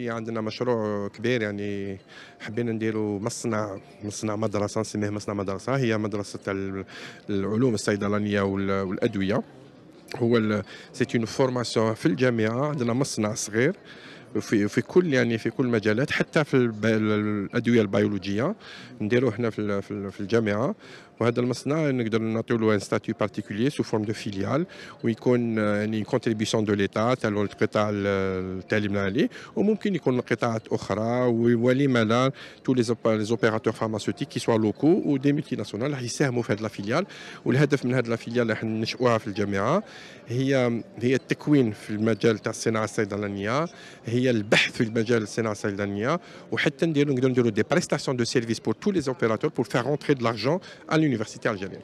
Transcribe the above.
اللي عندنا مشروع كبير يعني حبينا نديروا مصنع مصنع مدرسه نسميه مصنع مدرسه هي مدرسه العلوم الصيدلانيه والادويه هو سيت اون فورماسيون في الجامعه عندنا مصنع صغير في في كل يعني في كل المجالات حتى في الادويه البيولوجيه نديرو هنا في في الجامعه وهذا المصنع نقدر نعطيو له ان ستاتيو بارتيكولي سو فورم دو فيليال ويكون يعني كونتريبيسيون دو ليتا تاع القطاع التعليم العالي وممكن يكون قطاعات اخرى ولما لا تو لي زوبيراتور فارماسيوتيك كي سوا لوكو دي ملتي ناسيونال راح يساهموا في هذه الفيليال والهدف من هذه الفيليال اللي راح ننشئوها في الجامعه هي هي التكوين في المجال تاع الصناعه الصيدلانيه هي Il des prestations de services pour tous les opérateurs pour faire rentrer de l'argent à l'université algérienne.